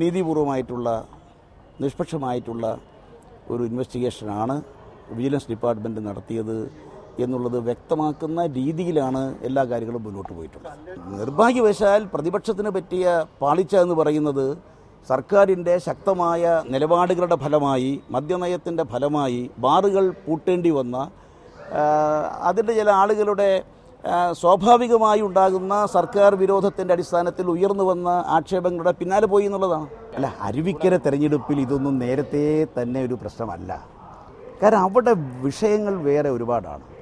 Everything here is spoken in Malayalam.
നീതിപൂർവമായിട്ടുള്ള നിഷ്പക്ഷമായിട്ടുള്ള ഒരു ഇൻവെസ്റ്റിഗേഷനാണ് വിജിലൻസ് ഡിപ്പാർട്ട്മെൻറ്റ് നടത്തിയത് എന്നുള്ളത് വ്യക്തമാക്കുന്ന രീതിയിലാണ് എല്ലാ കാര്യങ്ങളും മുന്നോട്ട് പോയിട്ടുള്ളത് നിർഭാഗ്യവശാൽ പ്രതിപക്ഷത്തിന് പറ്റിയ പാളിച്ച എന്ന് പറയുന്നത് സർക്കാരിൻ്റെ ശക്തമായ നിലപാടുകളുടെ ഫലമായി മദ്യനയത്തിൻ്റെ ഫലമായി ബാറുകൾ പൂട്ടേണ്ടി വന്ന അതിൻ്റെ ചില ആളുകളുടെ സ്വാഭാവികമായി ഉണ്ടാകുന്ന സർക്കാർ വിരോധത്തിൻ്റെ അടിസ്ഥാനത്തിൽ ഉയർന്നു വന്ന ആക്ഷേപങ്ങളുടെ പിന്നാലെ പോയി എന്നുള്ളതാണ് അല്ല അരുവിക്കര തെരഞ്ഞെടുപ്പിൽ ഇതൊന്നും നേരത്തെ തന്നെ ഒരു പ്രശ്നമല്ല കാരണം അവിടെ വിഷയങ്ങൾ വേറെ ഒരുപാടാണ്